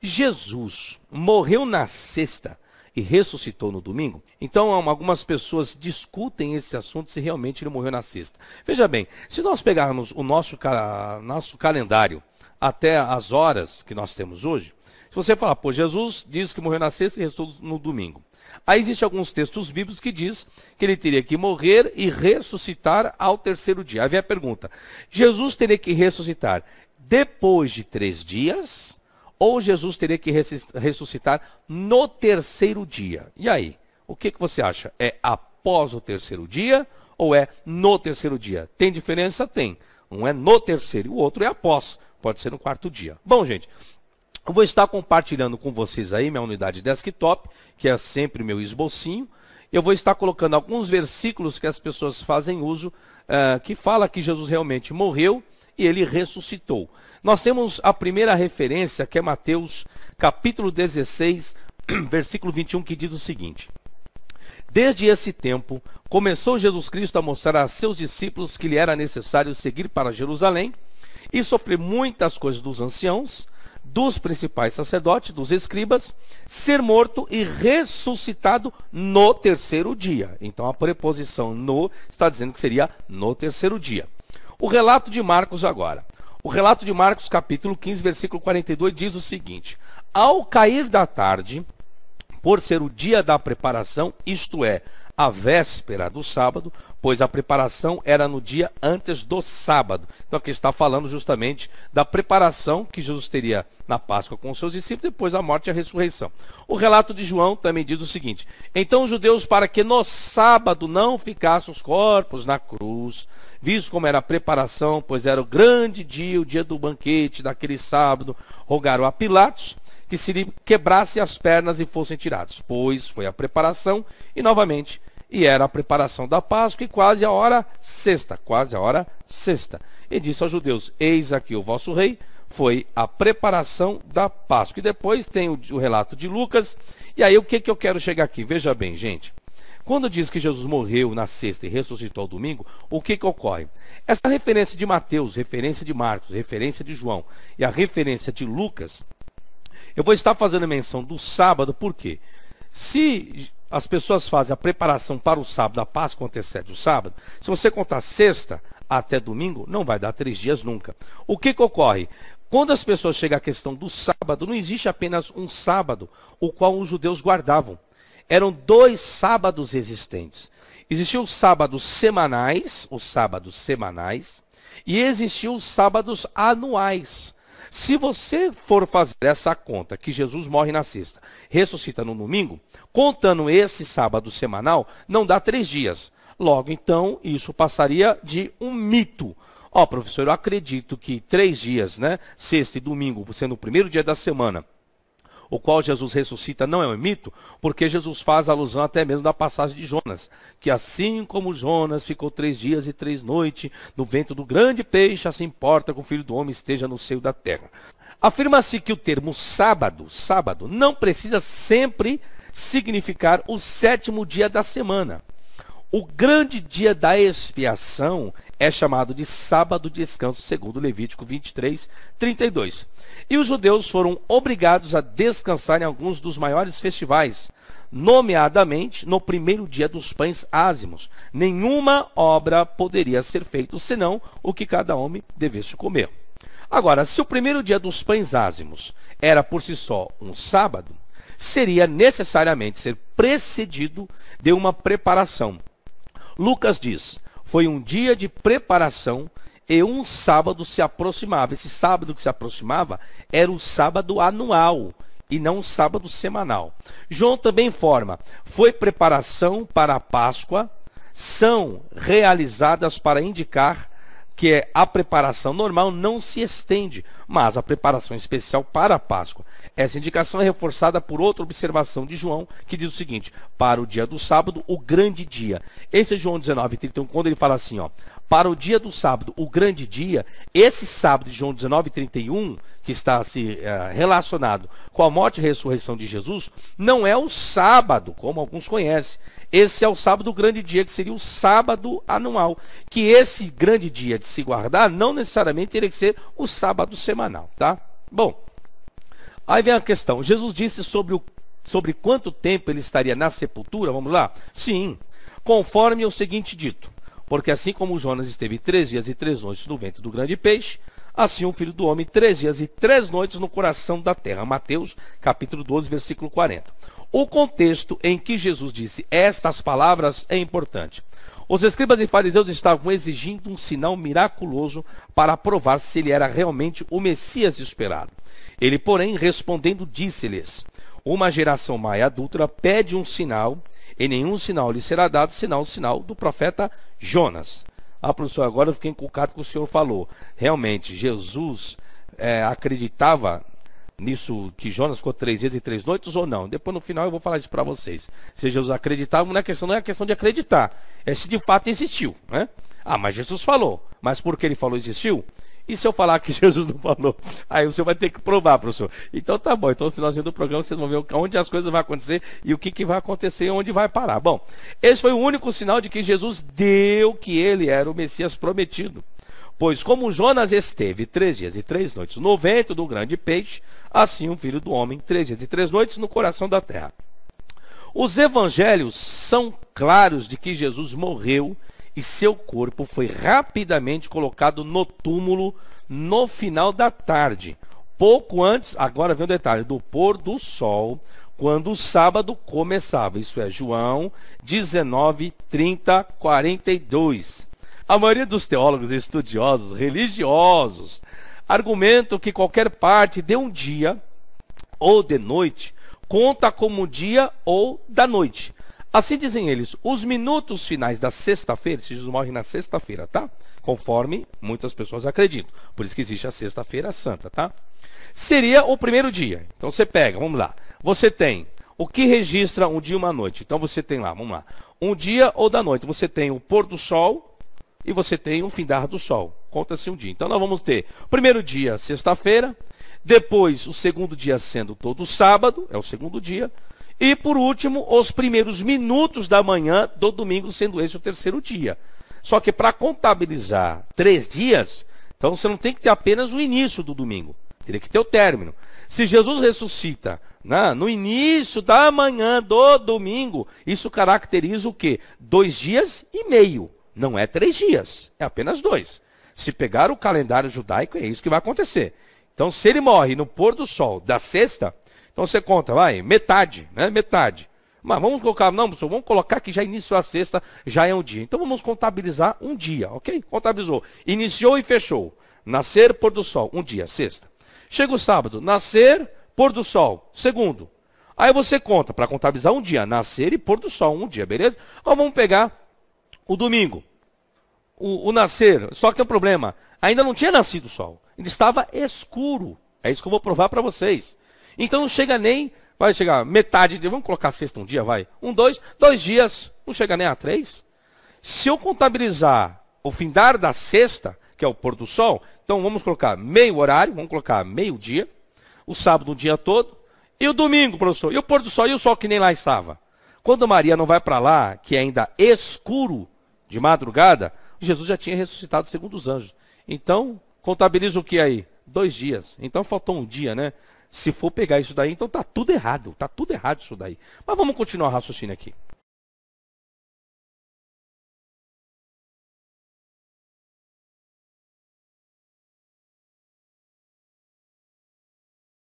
Jesus morreu na sexta e ressuscitou no domingo? Então, algumas pessoas discutem esse assunto se realmente ele morreu na sexta. Veja bem, se nós pegarmos o nosso, nosso calendário até as horas que nós temos hoje, se você falar, pô, Jesus diz que morreu na sexta e ressuscitou no domingo. Aí existem alguns textos bíblicos que diz que ele teria que morrer e ressuscitar ao terceiro dia. Aí vem a pergunta: Jesus teria que ressuscitar depois de três dias ou Jesus teria que ressuscitar no terceiro dia. E aí? O que, que você acha? É após o terceiro dia ou é no terceiro dia? Tem diferença? Tem. Um é no terceiro e o outro é após. Pode ser no quarto dia. Bom, gente, eu vou estar compartilhando com vocês aí minha unidade desktop, que é sempre meu esbocinho. Eu vou estar colocando alguns versículos que as pessoas fazem uso, uh, que fala que Jesus realmente morreu e ele ressuscitou. Nós temos a primeira referência, que é Mateus, capítulo 16, versículo 21, que diz o seguinte: Desde esse tempo, começou Jesus Cristo a mostrar a seus discípulos que lhe era necessário seguir para Jerusalém e sofrer muitas coisas dos anciãos, dos principais sacerdotes, dos escribas, ser morto e ressuscitado no terceiro dia. Então a preposição no está dizendo que seria no terceiro dia. O relato de Marcos agora. O relato de Marcos, capítulo 15, versículo 42, diz o seguinte: Ao cair da tarde, por ser o dia da preparação, isto é, a véspera do sábado, pois a preparação era no dia antes do sábado. Então aqui está falando justamente da preparação que Jesus teria na Páscoa com os seus discípulos, depois a morte e a ressurreição. O relato de João também diz o seguinte: Então os judeus, para que no sábado não ficassem os corpos na cruz, visto como era a preparação, pois era o grande dia, o dia do banquete, daquele sábado, rogaram a Pilatos que se lhe quebrasse as pernas e fossem tirados, pois foi a preparação, e novamente e era a preparação da Páscoa e quase a hora sexta, quase a hora sexta. E disse aos judeus: Eis aqui o vosso rei. Foi a preparação da Páscoa. E depois tem o, o relato de Lucas. E aí o que, que eu quero chegar aqui? Veja bem, gente. Quando diz que Jesus morreu na sexta e ressuscitou ao domingo, o que, que ocorre? Essa referência de Mateus, referência de Marcos, referência de João e a referência de Lucas, eu vou estar fazendo menção do sábado, por quê? Se as pessoas fazem a preparação para o sábado, a Páscoa antecede o sábado. Se você contar sexta até domingo, não vai dar três dias nunca. O que, que ocorre? Quando as pessoas chegam à questão do sábado, não existe apenas um sábado, o qual os judeus guardavam. Eram dois sábados existentes. Existiam os sábados semanais, os sábados semanais, e existiam os sábados anuais. Se você for fazer essa conta que Jesus morre na sexta, ressuscita no domingo, contando esse sábado semanal, não dá três dias. Logo, então, isso passaria de um mito. Ó, oh, professor, eu acredito que três dias, né? Sexta e domingo, sendo o primeiro dia da semana, o qual Jesus ressuscita, não é um mito, porque Jesus faz alusão até mesmo da passagem de Jonas, que assim como Jonas ficou três dias e três noites no vento do grande peixe, assim importa que o filho do homem esteja no seio da terra. Afirma-se que o termo sábado, sábado, não precisa sempre significar o sétimo dia da semana. O grande dia da expiação é chamado de sábado de descanso, segundo Levítico 23, 32. E os judeus foram obrigados a descansar em alguns dos maiores festivais, nomeadamente no primeiro dia dos pães ázimos. Nenhuma obra poderia ser feita senão o que cada homem devesse comer. Agora, se o primeiro dia dos pães ázimos era por si só um sábado, seria necessariamente ser precedido de uma preparação. Lucas diz: foi um dia de preparação e um sábado se aproximava. Esse sábado que se aproximava era o sábado anual e não o sábado semanal. João também informa: foi preparação para a Páscoa, são realizadas para indicar que é a preparação normal, não se estende, mas a preparação especial para a Páscoa. Essa indicação é reforçada por outra observação de João, que diz o seguinte: para o dia do sábado, o grande dia. Esse é João 19, 31, quando ele fala assim, ó, para o dia do sábado, o grande dia, esse sábado de João 19, 31, que está se eh, relacionado com a morte e ressurreição de Jesus, não é o sábado, como alguns conhecem. Esse é o sábado do grande dia, que seria o sábado anual. Que esse grande dia de se guardar não necessariamente teria que ser o sábado semanal, tá? Bom, aí vem a questão. Jesus disse sobre, o, sobre quanto tempo ele estaria na sepultura, vamos lá? Sim, conforme o seguinte dito porque assim como Jonas esteve três dias e três noites no ventre do grande peixe, assim o filho do homem três dias e três noites no coração da terra. Mateus, capítulo 12, versículo 40. O contexto em que Jesus disse estas palavras é importante. Os escribas e fariseus estavam exigindo um sinal miraculoso para provar se ele era realmente o Messias esperado. Ele, porém, respondendo, disse-lhes: Uma geração mais adulta pede um sinal e nenhum sinal lhe será dado, senão o sinal do profeta Jonas. Ah, professor, agora eu fiquei encucado com o que o senhor falou. Realmente, Jesus é, acreditava nisso que Jonas ficou três dias e três noites ou não? Depois no final eu vou falar isso para vocês. Se Jesus acreditava, não é questão, não é questão de acreditar. É se de fato existiu. Né? Ah, mas Jesus falou. Mas porque ele falou existiu? E se eu falar que Jesus não falou? Aí o senhor vai ter que provar, professor. Então tá bom. Então no finalzinho do programa vocês vão ver onde as coisas vão acontecer e o que, que vai acontecer e onde vai parar. Bom, esse foi o único sinal de que Jesus deu que ele era o Messias prometido. Pois como Jonas esteve três dias e três noites no vento do grande peixe, assim o filho do homem, três dias e três noites no coração da terra. Os evangelhos são claros de que Jesus morreu e seu corpo foi rapidamente colocado no túmulo no final da tarde, pouco antes, agora vem o detalhe, do pôr do sol, quando o sábado começava. Isso é João 19, 30, 42. A maioria dos teólogos estudiosos, religiosos, argumentam que qualquer parte de um dia ou de noite conta como dia ou da noite. Assim dizem eles, os minutos finais da sexta-feira, se Jesus morre na sexta-feira, tá? Conforme muitas pessoas acreditam. Por isso que existe a sexta-feira santa, tá? Seria o primeiro dia. Então você pega, vamos lá. Você tem o que registra um dia e uma noite. Então você tem lá, vamos lá. Um dia ou da noite, você tem o pôr do sol e você tem o findar do sol. Conta-se um dia. Então nós vamos ter primeiro dia, sexta-feira. Depois, o segundo dia sendo todo sábado, é o segundo dia. E por último, os primeiros minutos da manhã do domingo, sendo esse o terceiro dia. Só que para contabilizar três dias, então você não tem que ter apenas o início do domingo, teria que ter o término. Se Jesus ressuscita né, no início da manhã do domingo, isso caracteriza o quê? Dois dias e meio. Não é três dias, é apenas dois. Se pegar o calendário judaico, é isso que vai acontecer. Então, se ele morre no pôr do sol da sexta, então você conta, vai, metade, né? Metade. Mas vamos colocar, não, professor, vamos colocar que já iniciou a sexta, já é um dia. Então vamos contabilizar um dia, ok? Contabilizou. Iniciou e fechou. Nascer, pôr do sol, um dia, sexta. Chega o sábado, nascer, pôr do sol, segundo. Aí você conta, para contabilizar um dia, nascer e pôr do sol, um dia, beleza? Ou então vamos pegar o domingo. O, o nascer, só que tem é um problema. Ainda não tinha nascido o sol. Ele estava escuro. É isso que eu vou provar para vocês. Então não chega nem, vai chegar metade de, vamos colocar sexta um dia, vai. Um, dois, dois dias, não chega nem a três. Se eu contabilizar o findar da sexta, que é o pôr do sol, então vamos colocar meio horário, vamos colocar meio dia, o sábado o dia todo, e o domingo, professor, e o pôr do sol, e o sol que nem lá estava. Quando Maria não vai para lá, que é ainda escuro, de madrugada, Jesus já tinha ressuscitado segundo os anjos. Então, contabiliza o que aí? Dois dias. Então faltou um dia, né? se for pegar isso daí, então tá tudo errado, tá tudo errado isso daí. Mas vamos continuar o raciocínio aqui.